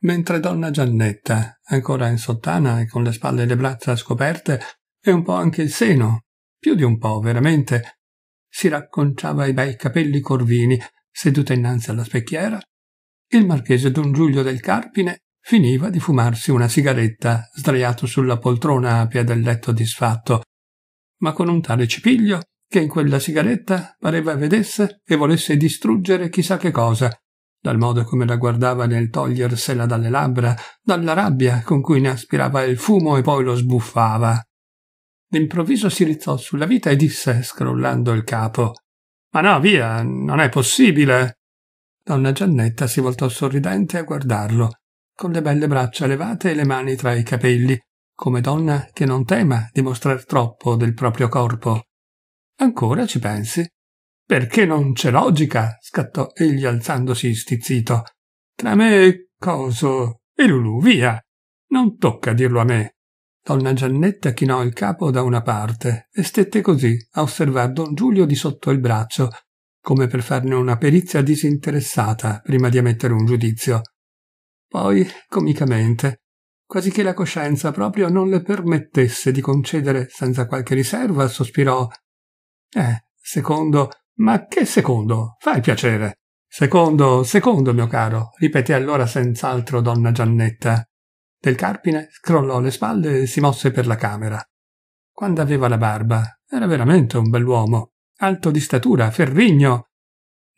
mentre donna Giannetta, ancora in sottana e con le spalle e le braccia scoperte, e un po' anche il seno, più di un po' veramente, si racconciava i bei capelli corvini, seduta innanzi alla specchiera, il marchese don Giulio del Carpine finiva di fumarsi una sigaretta sdraiato sulla poltrona a piede del letto disfatto, ma con un tale cipiglio che in quella sigaretta pareva vedesse e volesse distruggere chissà che cosa, dal modo come la guardava nel togliersela dalle labbra, dalla rabbia con cui ne aspirava il fumo e poi lo sbuffava. D'improvviso si rizzò sulla vita e disse, scrollando il capo Ma no, via, non è possibile. Donna Giannetta si voltò sorridente a guardarlo, con le belle braccia levate e le mani tra i capelli, come donna che non tema di mostrare troppo del proprio corpo. Ancora ci pensi? Perché non c'è logica? scattò egli alzandosi stizzito. Tra me e coso e Lulù, via. Non tocca dirlo a me. Donna Giannetta chinò il capo da una parte e stette così a osservar don Giulio di sotto il braccio, come per farne una perizia disinteressata prima di emettere un giudizio. Poi, comicamente, quasi che la coscienza proprio non le permettesse di concedere senza qualche riserva, sospirò. Eh, secondo ma che secondo? Fai piacere. Secondo, secondo, mio caro, ripeté allora senz'altro donna Giannetta. Del Carpine scrollò le spalle e si mosse per la camera. Quando aveva la barba, era veramente un bell'uomo, alto di statura, ferrigno.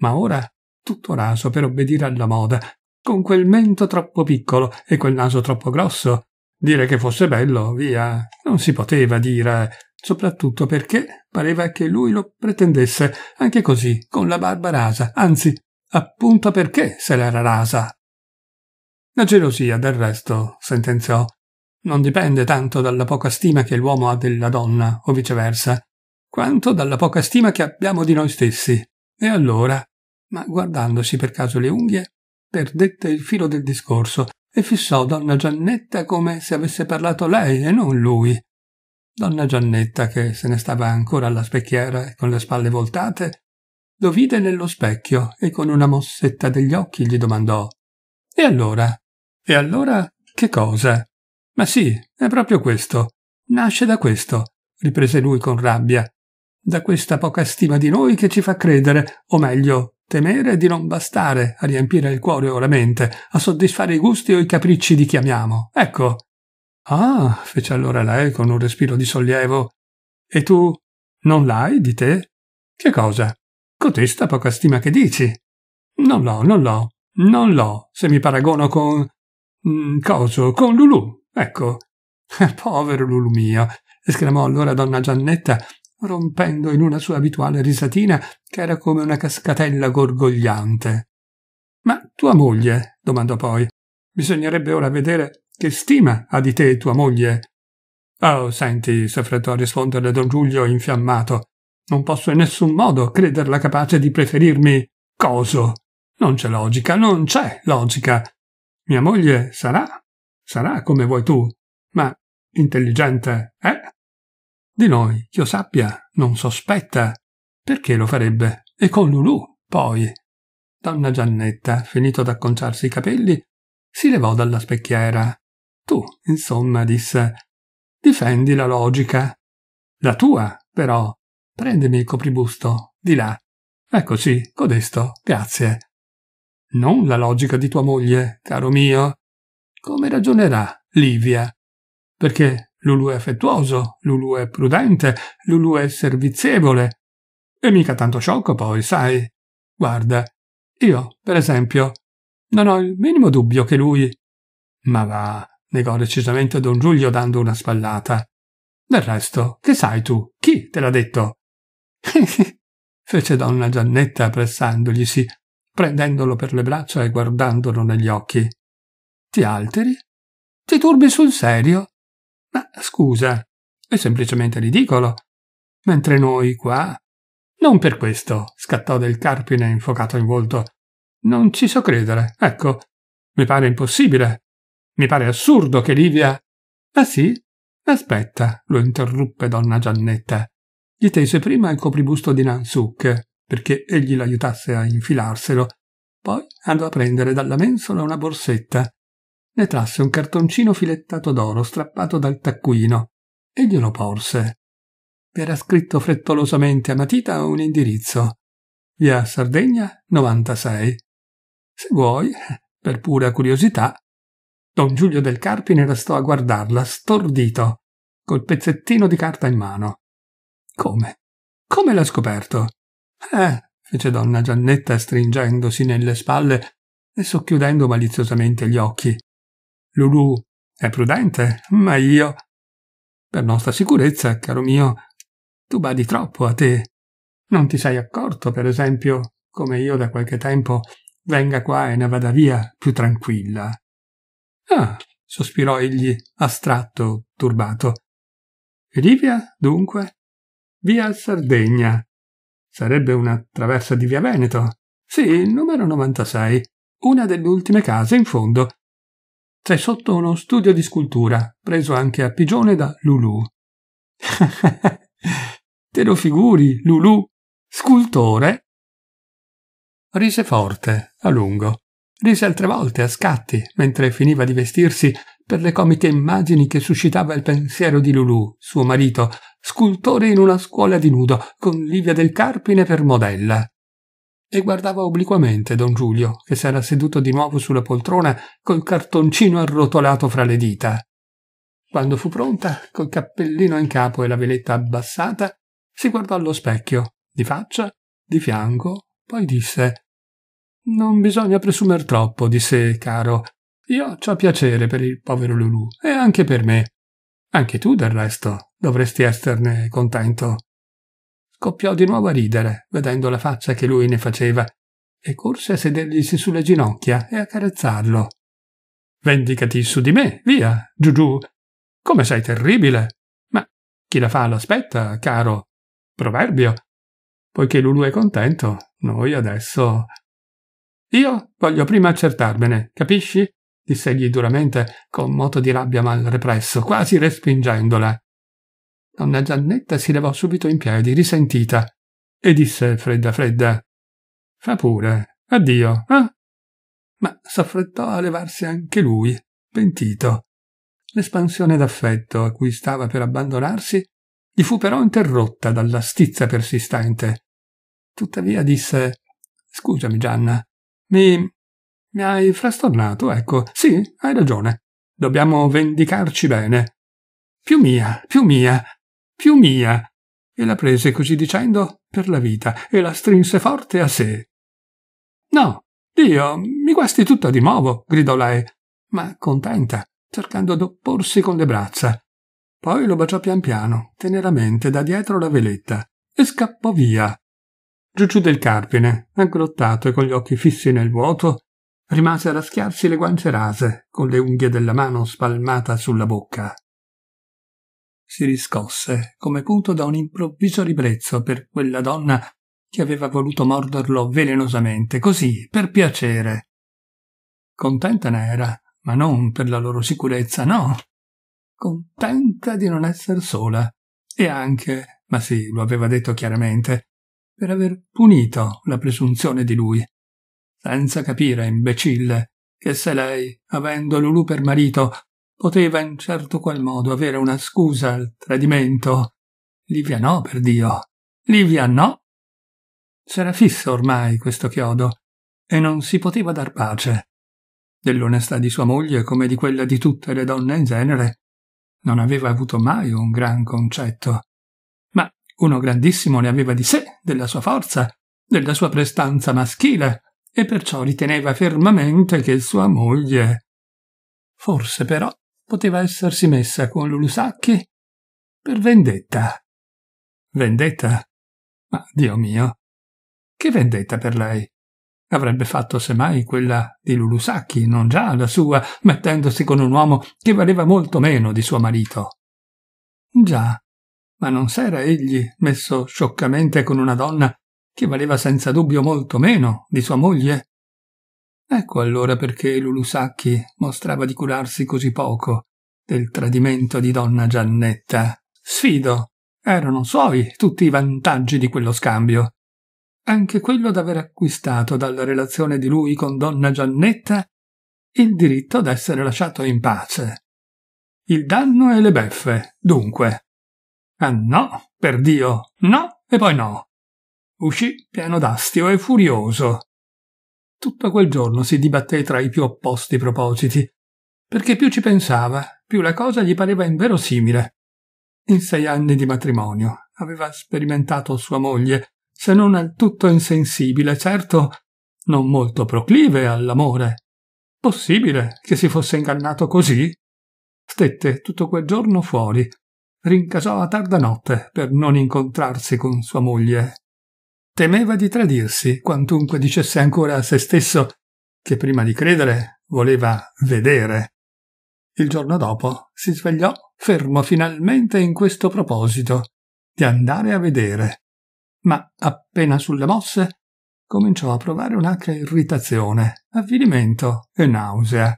Ma ora tutto raso per obbedire alla moda, con quel mento troppo piccolo e quel naso troppo grosso, Dire che fosse bello, via, non si poteva dire, soprattutto perché pareva che lui lo pretendesse, anche così, con la barba rasa, anzi, appunto perché se l'era rasa. La gelosia, del resto, sentenziò, non dipende tanto dalla poca stima che l'uomo ha della donna, o viceversa, quanto dalla poca stima che abbiamo di noi stessi. E allora, ma guardandosi per caso le unghie, perdette il filo del discorso e fissò donna Giannetta come se avesse parlato lei e non lui. Donna Giannetta, che se ne stava ancora alla specchiera e con le spalle voltate, lo vide nello specchio e con una mossetta degli occhi gli domandò E allora? E allora che cosa? Ma sì, è proprio questo. Nasce da questo, riprese lui con rabbia da questa poca stima di noi che ci fa credere, o meglio, temere di non bastare a riempire il cuore o la mente, a soddisfare i gusti o i capricci di chi amiamo. Ecco. Ah, fece allora lei con un respiro di sollievo. E tu non l'hai di te? Che cosa? Cotesta poca stima che dici. Non l'ho, non l'ho, non l'ho, se mi paragono con... Mh, mm, coso, con Lulù, ecco. Povero Lulù mio, esclamò allora donna Giannetta rompendo in una sua abituale risatina che era come una cascatella gorgogliante. Ma tua moglie? domandò poi. Bisognerebbe ora vedere che stima ha di te tua moglie. Oh, senti, s'affrettò a risponderle don Giulio infiammato. Non posso in nessun modo crederla capace di preferirmi coso. Non c'è logica, non c'è logica. Mia moglie sarà, sarà come vuoi tu, ma intelligente, eh? Di noi, ch'io sappia, non sospetta. Perché lo farebbe? E con Lulù, poi. Donna Giannetta, finito d'acconciarsi i capelli, si levò dalla specchiera. Tu, insomma, disse, difendi la logica. La tua, però. Prendimi il copribusto, di là. Eccoci, codesto, grazie. Non la logica di tua moglie, caro mio. Come ragionerà Livia? Perché Lulu è affettuoso, Lulu è prudente, Lulu è servizievole. E mica tanto sciocco poi, sai. Guarda, io, per esempio, non ho il minimo dubbio che lui... Ma va, negò decisamente Don Giulio dando una spallata. Del resto, che sai tu? Chi te l'ha detto? fece donna Giannetta appressandoglisi, prendendolo per le braccia e guardandolo negli occhi. Ti alteri? Ti turbi sul serio? Ma scusa, è semplicemente ridicolo. Mentre noi qua. Non per questo, scattò del carpine infocato in volto. Non ci so credere, ecco. Mi pare impossibile. Mi pare assurdo che Livia. Ah sì? Aspetta, lo interruppe donna Giannetta. Gli tese prima il copribusto di Nansuk, perché egli l'aiutasse a infilarselo. Poi andò a prendere dalla mensola una borsetta ne trasse un cartoncino filettato d'oro strappato dal taccuino e glielo porse. Vi era scritto frettolosamente a matita un indirizzo. Via Sardegna 96. Se vuoi, per pura curiosità, Don Giulio del Carpine restò a guardarla, stordito, col pezzettino di carta in mano. Come? Come l'ha scoperto? Eh, fece donna Giannetta stringendosi nelle spalle e socchiudendo maliziosamente gli occhi. Lulu è prudente, ma io... Per nostra sicurezza, caro mio, tu badi troppo a te. Non ti sei accorto, per esempio, come io da qualche tempo venga qua e ne vada via più tranquilla. Ah, sospirò egli, astratto, turbato. E Livia, dunque? Via Sardegna. Sarebbe una traversa di via Veneto. Sì, il numero 96. Una delle ultime case in fondo c'è sotto uno studio di scultura, preso anche a pigione da Lulu. Te lo figuri, Lulu, scultore? Rise forte, a lungo. Rise altre volte, a scatti, mentre finiva di vestirsi per le comiche immagini che suscitava il pensiero di Lulu, suo marito, scultore in una scuola di nudo, con Livia del Carpine per modella e guardava obliquamente don Giulio, che s'era seduto di nuovo sulla poltrona col cartoncino arrotolato fra le dita. Quando fu pronta, col cappellino in capo e la veletta abbassata, si guardò allo specchio, di faccia, di fianco, poi disse Non bisogna presumer troppo di sé, caro. Io ho piacere per il povero Lulù, e anche per me. Anche tu, del resto, dovresti esserne contento scoppiò di nuovo a ridere, vedendo la faccia che lui ne faceva, e corse a sederglisi sulle ginocchia e a carezzarlo. Vendicati su di me, via, giù giù. Come sei terribile! Ma chi la fa l'aspetta, caro. Proverbio. Poiché Lulu è contento, noi adesso... Io voglio prima accertarmene, capisci? disse egli duramente, con moto di rabbia mal represso, quasi respingendola. Donna Giannetta si levò subito in piedi, risentita, e disse fredda fredda Fa pure, addio, eh? Ma s'affrettò a levarsi anche lui, pentito. L'espansione d'affetto a cui stava per abbandonarsi gli fu però interrotta dalla stizza persistente. Tuttavia disse Scusami, Gianna, mi... mi hai frastornato, ecco. Sì, hai ragione. Dobbiamo vendicarci bene. Più mia, più mia, più mia, e la prese così dicendo per la vita e la strinse forte a sé. No, Dio, mi guasti tutta di nuovo, gridò lei, ma contenta, cercando d'opporsi con le braccia. Poi lo baciò pian piano, teneramente, da dietro la veletta, e scappò via. Giugiù del Carpine, aggrottato e con gli occhi fissi nel vuoto, rimase a raschiarsi le guance rase, con le unghie della mano spalmata sulla bocca si riscosse come punto da un improvviso ribrezzo per quella donna che aveva voluto morderlo velenosamente, così, per piacere. Contenta ne era, ma non per la loro sicurezza, no. Contenta di non esser sola. E anche, ma sì, lo aveva detto chiaramente, per aver punito la presunzione di lui. Senza capire, imbecille, che se lei, avendo Lulu per marito, Poteva in certo qual modo avere una scusa al tradimento. Livia no, per Dio. Livia no. C'era fisso ormai questo chiodo e non si poteva dar pace. Dell'onestà di sua moglie, come di quella di tutte le donne in genere, non aveva avuto mai un gran concetto. Ma uno grandissimo ne aveva di sé, della sua forza, della sua prestanza maschile, e perciò riteneva fermamente che sua moglie. Forse però poteva essersi messa con Lulu Sacchi per vendetta. Vendetta? Ma Dio mio, che vendetta per lei? Avrebbe fatto semmai quella di Lulu Sacchi, non già la sua, mettendosi con un uomo che valeva molto meno di suo marito. Già, ma non s'era egli messo scioccamente con una donna che valeva senza dubbio molto meno di sua moglie? Ecco allora perché Lulu Sacchi mostrava di curarsi così poco del tradimento di donna Giannetta. Sfido! Erano suoi tutti i vantaggi di quello scambio. Anche quello d'aver acquistato dalla relazione di lui con donna Giannetta il diritto d'essere lasciato in pace. Il danno e le beffe, dunque. Ah no, per Dio, no e poi no. Uscì pieno d'astio e furioso, tutto quel giorno si dibatté tra i più opposti propositi, perché più ci pensava, più la cosa gli pareva inverosimile. In sei anni di matrimonio aveva sperimentato sua moglie, se non al tutto insensibile, certo non molto proclive all'amore. Possibile che si fosse ingannato così? Stette tutto quel giorno fuori, rincasò a tarda notte per non incontrarsi con sua moglie Temeva di tradirsi, quantunque dicesse ancora a se stesso che prima di credere voleva vedere. Il giorno dopo si svegliò fermo finalmente in questo proposito di andare a vedere, ma appena sulle mosse cominciò a provare un'acre irritazione, avvilimento e nausea.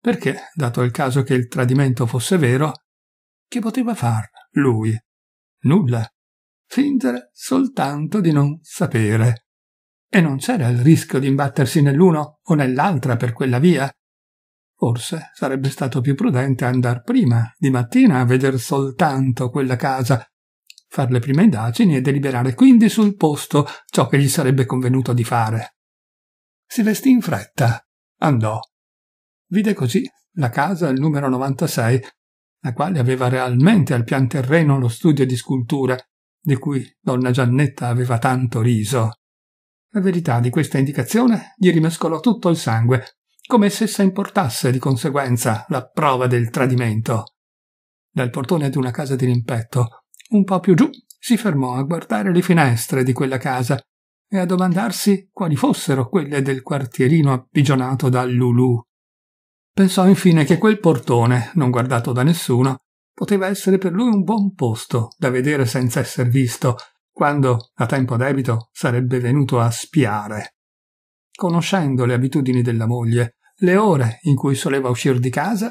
Perché, dato il caso che il tradimento fosse vero, che poteva far lui? Nulla fingere soltanto di non sapere. E non c'era il rischio di imbattersi nell'uno o nell'altra per quella via. Forse sarebbe stato più prudente andar prima, di mattina, a veder soltanto quella casa, far le prime indagini e deliberare quindi sul posto ciò che gli sarebbe convenuto di fare. Si vestì in fretta, andò. Vide così la casa al numero 96, la quale aveva realmente al pian terreno lo studio di scultura, di cui donna Giannetta aveva tanto riso. La verità di questa indicazione gli rimescolò tutto il sangue, come se essa importasse di conseguenza la prova del tradimento. Dal portone di una casa di rimpetto, un po' più giù, si fermò a guardare le finestre di quella casa e a domandarsi quali fossero quelle del quartierino appigionato da Lulù. Pensò infine che quel portone, non guardato da nessuno, poteva essere per lui un buon posto da vedere senza esser visto, quando, a tempo debito, sarebbe venuto a spiare. Conoscendo le abitudini della moglie, le ore in cui soleva uscir di casa,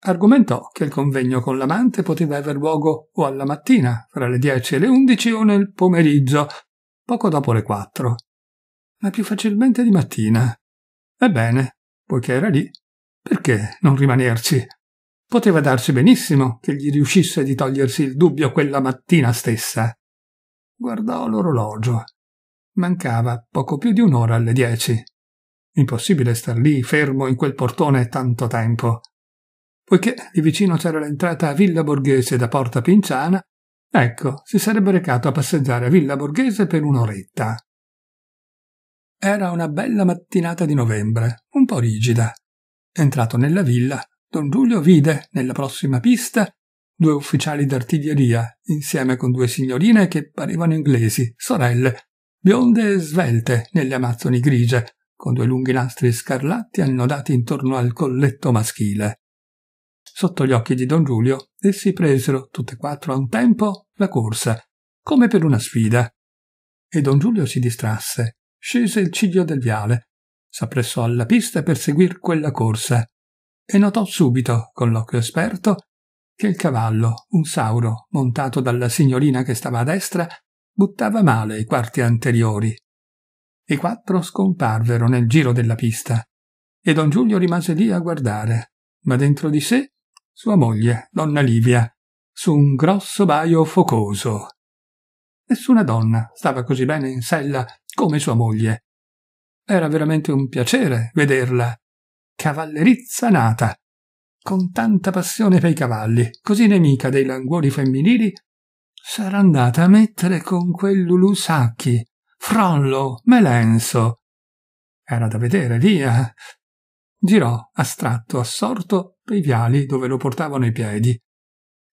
argomentò che il convegno con l'amante poteva aver luogo o alla mattina, fra le dieci e le undici, o nel pomeriggio, poco dopo le quattro, ma più facilmente di mattina. Ebbene, poiché era lì, perché non rimanerci Poteva darsi benissimo che gli riuscisse di togliersi il dubbio quella mattina stessa. Guardò l'orologio. Mancava poco più di un'ora alle dieci. Impossibile star lì, fermo in quel portone, tanto tempo. Poiché lì vicino c'era l'entrata a Villa Borghese da Porta Pinciana, ecco, si sarebbe recato a passeggiare a Villa Borghese per un'oretta. Era una bella mattinata di novembre, un po' rigida. Entrato nella villa, Don Giulio vide, nella prossima pista, due ufficiali d'artiglieria, insieme con due signorine che parevano inglesi, sorelle, bionde e svelte nelle amazzoni grigie, con due lunghi nastri scarlatti annodati intorno al colletto maschile. Sotto gli occhi di Don Giulio, essi presero, tutte e quattro a un tempo, la corsa, come per una sfida. E Don Giulio si distrasse, scese il ciglio del viale, s'appressò alla pista per seguir quella corsa, e notò subito, con l'occhio esperto, che il cavallo, un sauro, montato dalla signorina che stava a destra, buttava male i quarti anteriori. I quattro scomparvero nel giro della pista e don Giulio rimase lì a guardare, ma dentro di sé sua moglie, donna Livia, su un grosso baio focoso. Nessuna donna stava così bene in sella come sua moglie. Era veramente un piacere vederla cavallerizza nata, con tanta passione per i cavalli, così nemica dei languori femminili, sarà andata a mettere con quel Lulu Sacchi, Frollo, Melenso. Era da vedere, via. Girò, astratto, assorto, per i viali dove lo portavano i piedi.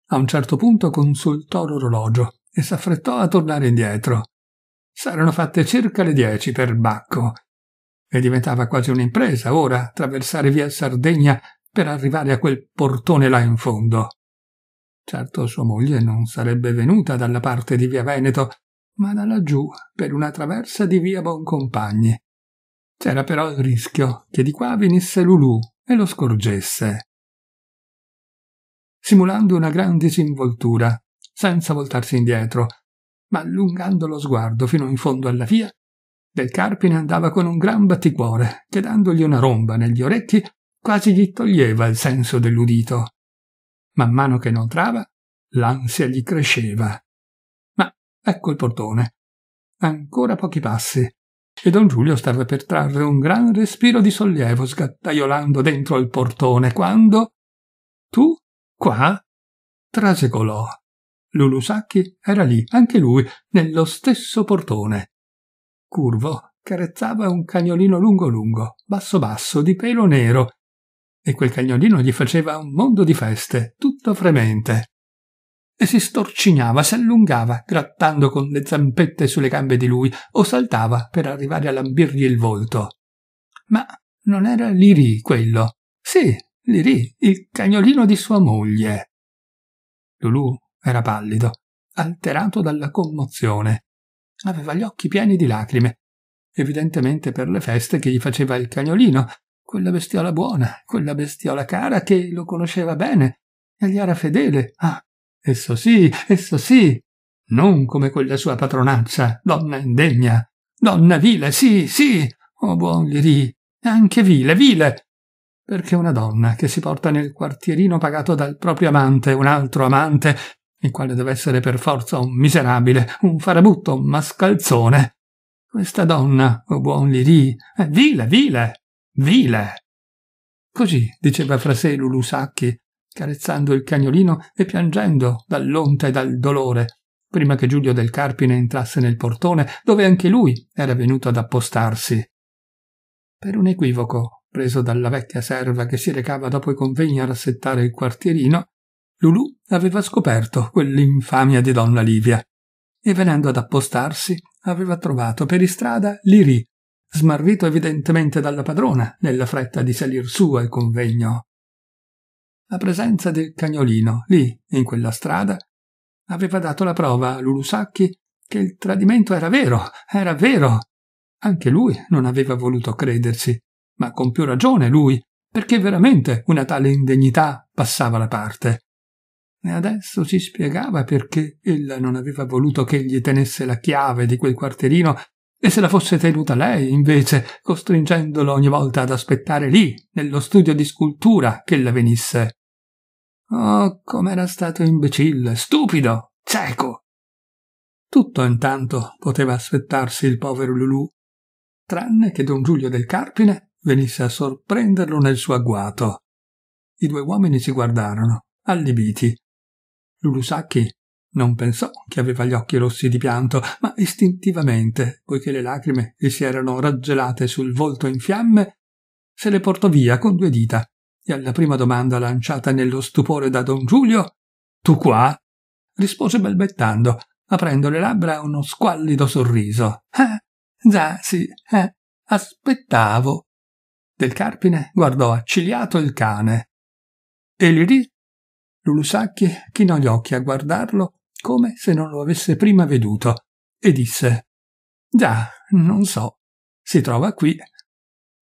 A un certo punto consultò l'orologio e s'affrettò a tornare indietro. S'erano fatte circa le dieci per Bacco e diventava quasi un'impresa ora attraversare via Sardegna per arrivare a quel portone là in fondo. Certo sua moglie non sarebbe venuta dalla parte di via Veneto, ma da laggiù per una traversa di via Boncompagni. C'era però il rischio che di qua venisse Lulù e lo scorgesse. Simulando una gran disinvoltura, senza voltarsi indietro, ma allungando lo sguardo fino in fondo alla via, del Carpine andava con un gran batticuore, che dandogli una romba negli orecchi quasi gli toglieva il senso dell'udito. Man mano che inoltrava, l'ansia gli cresceva. Ma ecco il portone. Ancora pochi passi, e don Giulio stava per trarre un gran respiro di sollievo sgattaiolando dentro il portone quando tu qua trasecolò. Lulu Sacchi era lì, anche lui, nello stesso portone curvo, carezzava un cagnolino lungo lungo, basso basso, di pelo nero, e quel cagnolino gli faceva un mondo di feste, tutto fremente. E si storcignava, si allungava, grattando con le zampette sulle gambe di lui, o saltava per arrivare a lambirgli il volto. Ma non era Lirì quello. Sì, Lirì, il cagnolino di sua moglie. Lulù era pallido, alterato dalla commozione aveva gli occhi pieni di lacrime, evidentemente per le feste che gli faceva il cagnolino, quella bestiola buona, quella bestiola cara che lo conosceva bene e gli era fedele. Ah, esso sì, esso sì, non come quella sua patronaccia, donna indegna, donna vile, sì, sì, oh buon lirì, anche vile, vile, perché una donna che si porta nel quartierino pagato dal proprio amante un altro amante il quale deve essere per forza un miserabile, un farabutto, un mascalzone. Questa donna, o buon Lirì, è vile, vile, vile. Così diceva fra sé Lulu Sacchi, carezzando il cagnolino e piangendo dall'onta e dal dolore, prima che Giulio del Carpine entrasse nel portone, dove anche lui era venuto ad appostarsi. Per un equivoco, preso dalla vecchia serva che si recava dopo i convegni a rassettare il quartierino, Lulù aveva scoperto quell'infamia di donna Livia e venendo ad appostarsi aveva trovato per istrada Liri, smarrito evidentemente dalla padrona nella fretta di salir su al convegno. La presenza del cagnolino lì, in quella strada, aveva dato la prova a Sacchi che il tradimento era vero, era vero. Anche lui non aveva voluto credersi, ma con più ragione lui, perché veramente una tale indegnità passava la parte e adesso si spiegava perché ella non aveva voluto che egli tenesse la chiave di quel quartierino e se la fosse tenuta lei, invece, costringendolo ogni volta ad aspettare lì, nello studio di scultura, che la venisse. Oh, com'era stato imbecille, stupido, cieco! Tutto intanto poteva aspettarsi il povero Lulù, tranne che don Giulio del Carpine venisse a sorprenderlo nel suo agguato. I due uomini si guardarono, allibiti, Sacchi non pensò che aveva gli occhi rossi di pianto, ma istintivamente, poiché le lacrime gli si erano raggelate sul volto in fiamme, se le portò via con due dita e alla prima domanda lanciata nello stupore da don Giulio, tu qua? rispose balbettando, aprendo le labbra a uno squallido sorriso. Eh, già, sì, eh, aspettavo. Del Carpine guardò accigliato il cane. E Lirì Lulu Sacchi chinò gli occhi a guardarlo come se non lo avesse prima veduto e disse Già, non so. Si trova qui.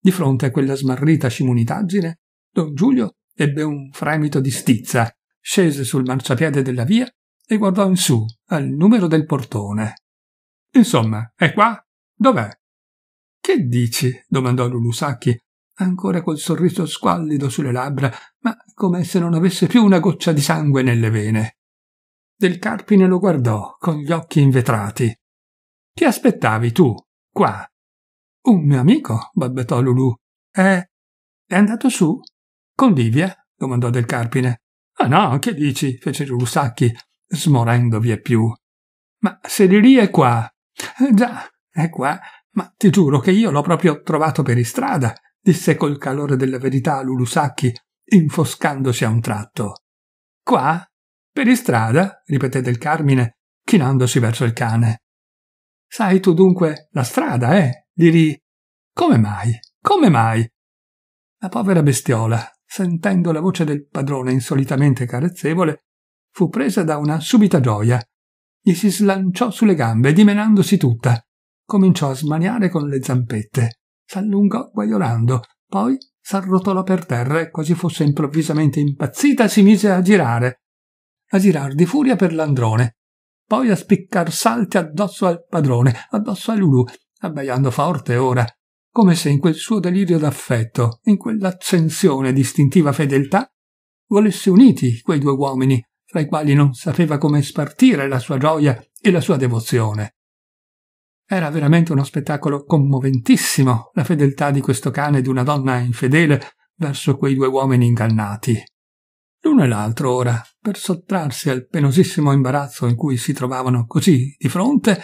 Di fronte a quella smarrita scimunitaggine, don Giulio ebbe un fremito di stizza, scese sul marciapiede della via e guardò in su, al numero del portone. Insomma, è qua? Dov'è? Che dici? domandò Lulusacchi, ancora col sorriso squallido sulle labbra, ma come se non avesse più una goccia di sangue nelle vene. Del Carpine lo guardò con gli occhi invetrati. Che aspettavi tu, qua? Un mio amico, balbettò Lulù. È... è andato su? Con Livia? domandò Del Carpine. Ah no, che dici? fece Lusacchi, smorendo via più. Ma se Lili è qua? Eh, già, è qua, ma ti giuro che io l'ho proprio trovato per istrada disse col calore della verità Lulu Sacchi, infoscandosi a un tratto. Qua? Per istrada? ripeté Del Carmine, chinandosi verso il cane. Sai tu dunque la strada, eh? dirì. Come mai? Come mai? La povera bestiola, sentendo la voce del padrone insolitamente carezzevole, fu presa da una subita gioia. Gli si slanciò sulle gambe, dimenandosi tutta. Cominciò a smaniare con le zampette s'allungò guaiolando, poi s'arrotolò per terra e quasi fosse improvvisamente impazzita si mise a girare, a girar di furia per l'androne, poi a spiccar salti addosso al padrone, addosso a Lulu, abbaiando forte ora, come se in quel suo delirio d'affetto, in quell'accensione di istintiva fedeltà, volesse uniti quei due uomini, fra i quali non sapeva come spartire la sua gioia e la sua devozione. Era veramente uno spettacolo commoventissimo la fedeltà di questo cane e di una donna infedele verso quei due uomini ingannati. L'uno e l'altro ora, per sottrarsi al penosissimo imbarazzo in cui si trovavano così di fronte,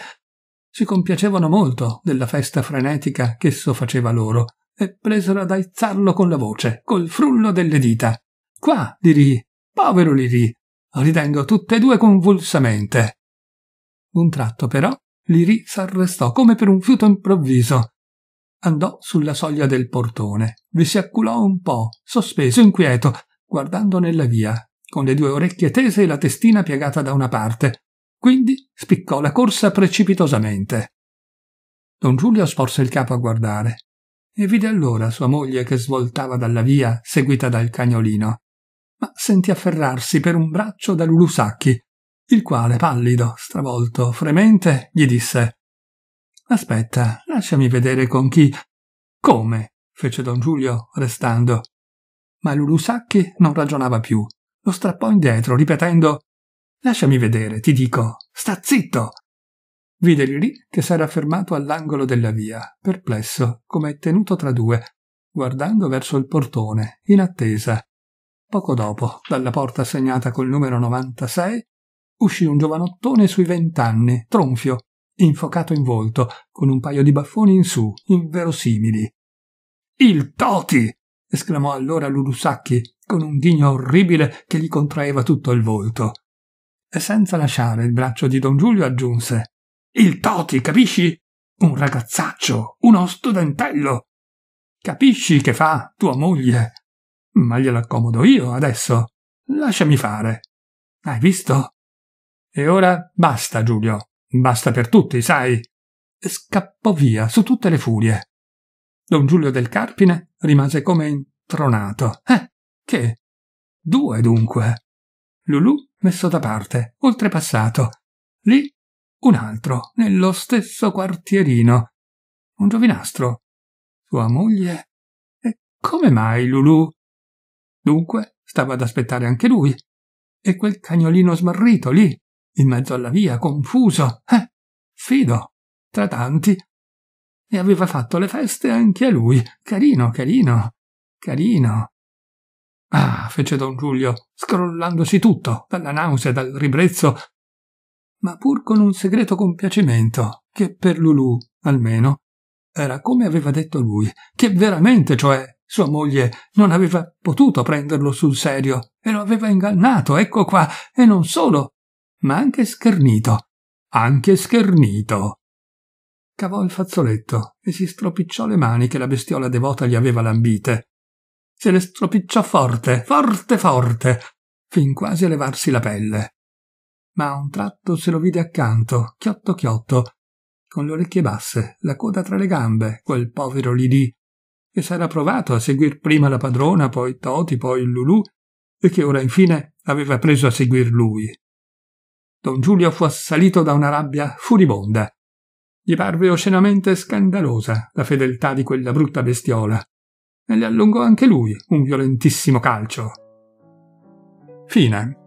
si compiacevano molto della festa frenetica ch'esso faceva loro e presero ad aizzarlo con la voce, col frullo delle dita. Qua, Lirì, povero Lirì, ridendo tutte e due convulsamente. Un tratto però Lirì s'arrestò come per un fiuto improvviso. Andò sulla soglia del portone, vi si acculò un po', sospeso, inquieto, guardando nella via, con le due orecchie tese e la testina piegata da una parte. Quindi spiccò la corsa precipitosamente. Don Giulio sporse il capo a guardare e vide allora sua moglie che svoltava dalla via, seguita dal cagnolino. Ma sentì afferrarsi per un braccio da Sacchi, il quale, pallido, stravolto, fremente, gli disse Aspetta, lasciami vedere con chi. Come? fece don Giulio, restando. Ma Sacchi non ragionava più. Lo strappò indietro, ripetendo Lasciami vedere, ti dico. Sta zitto! Vide lì che s'era fermato all'angolo della via, perplesso, come tenuto tra due, guardando verso il portone, in attesa. Poco dopo, dalla porta segnata col numero 96, uscì un giovanottone sui vent'anni, tronfio, infocato in volto, con un paio di baffoni in su, inverosimili. Il Toti! esclamò allora Lurusacchi, con un ghigno orribile che gli contraeva tutto il volto. E senza lasciare il braccio di don Giulio aggiunse Il Toti, capisci? Un ragazzaccio, uno studentello. Capisci che fa tua moglie? Ma gliel'accomodo io adesso. Lasciami fare. Hai visto? E ora basta, Giulio. Basta per tutti, sai. E Scappò via su tutte le furie. Don Giulio del Carpine rimase come intronato. Eh, che? Due dunque. Lulù messo da parte, oltrepassato. Lì un altro, nello stesso quartierino. Un giovinastro. Sua moglie. E come mai Lulù? Dunque stava ad aspettare anche lui. E quel cagnolino smarrito lì, in mezzo alla via, confuso, eh, fido, tra tanti. E aveva fatto le feste anche a lui, carino, carino, carino. Ah, fece don Giulio, scrollandosi tutto, dalla nausea, dal ribrezzo, ma pur con un segreto compiacimento, che per Lulù, almeno, era come aveva detto lui, che veramente, cioè, sua moglie non aveva potuto prenderlo sul serio e lo aveva ingannato, ecco qua, e non solo, ma anche schernito. Anche schernito. Cavò il fazzoletto e si stropicciò le mani che la bestiola devota gli aveva lambite. Se le stropicciò forte, forte, forte, fin quasi a levarsi la pelle. Ma a un tratto se lo vide accanto, chiotto chiotto, con le orecchie basse, la coda tra le gambe, quel povero Lidì, che s'era provato a seguir prima la padrona, poi Toti, poi Lulù, e che ora infine aveva preso a seguir lui. Don Giulio fu assalito da una rabbia furibonda. Gli parve oscenamente scandalosa la fedeltà di quella brutta bestiola e le allungò anche lui un violentissimo calcio. Fine.